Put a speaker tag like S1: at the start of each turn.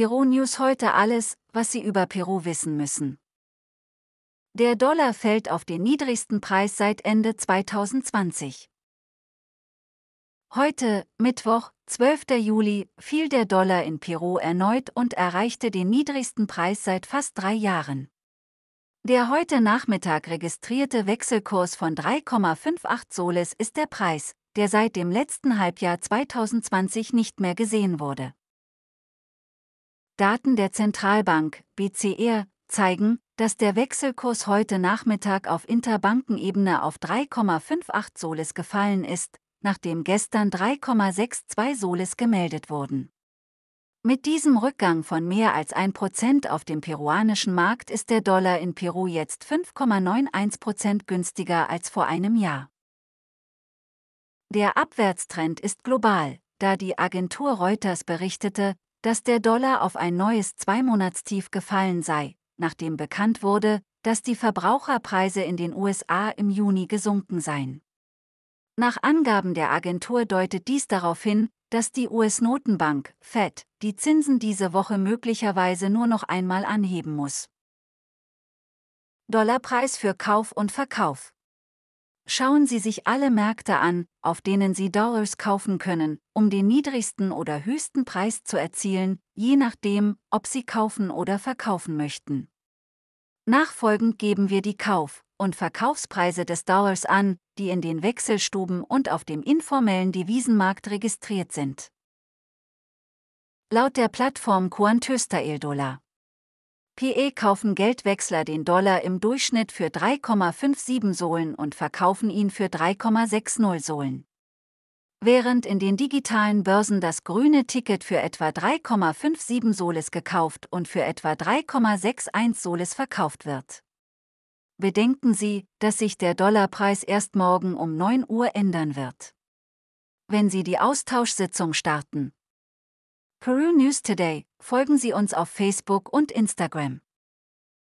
S1: Peru News heute alles, was Sie über Peru wissen müssen. Der Dollar fällt auf den niedrigsten Preis seit Ende 2020. Heute, Mittwoch, 12. Juli, fiel der Dollar in Peru erneut und erreichte den niedrigsten Preis seit fast drei Jahren. Der heute Nachmittag registrierte Wechselkurs von 3,58 Soles ist der Preis, der seit dem letzten Halbjahr 2020 nicht mehr gesehen wurde. Daten der Zentralbank BCR e, zeigen, dass der Wechselkurs heute Nachmittag auf Interbankenebene auf 3,58 Solis gefallen ist, nachdem gestern 3,62 Solis gemeldet wurden. Mit diesem Rückgang von mehr als 1% auf dem peruanischen Markt ist der Dollar in Peru jetzt 5,91% günstiger als vor einem Jahr. Der Abwärtstrend ist global, da die Agentur Reuters berichtete, dass der Dollar auf ein neues Zweimonatstief gefallen sei, nachdem bekannt wurde, dass die Verbraucherpreise in den USA im Juni gesunken seien. Nach Angaben der Agentur deutet dies darauf hin, dass die US-Notenbank Fed die Zinsen diese Woche möglicherweise nur noch einmal anheben muss. Dollarpreis für Kauf und Verkauf. Schauen Sie sich alle Märkte an, auf denen Sie Dollars kaufen können, um den niedrigsten oder höchsten Preis zu erzielen, je nachdem, ob Sie kaufen oder verkaufen möchten. Nachfolgend geben wir die Kauf- und Verkaufspreise des Dollars an, die in den Wechselstuben und auf dem informellen Devisenmarkt registriert sind. Laut der Plattform Cuantöster Dollar. PE kaufen Geldwechsler den Dollar im Durchschnitt für 3,57 Sohlen und verkaufen ihn für 3,60 Sohlen. Während in den digitalen Börsen das grüne Ticket für etwa 3,57 Soles gekauft und für etwa 3,61 Soles verkauft wird. Bedenken Sie, dass sich der Dollarpreis erst morgen um 9 Uhr ändern wird. Wenn Sie die Austauschsitzung starten, Peru News Today, folgen Sie uns auf Facebook und Instagram.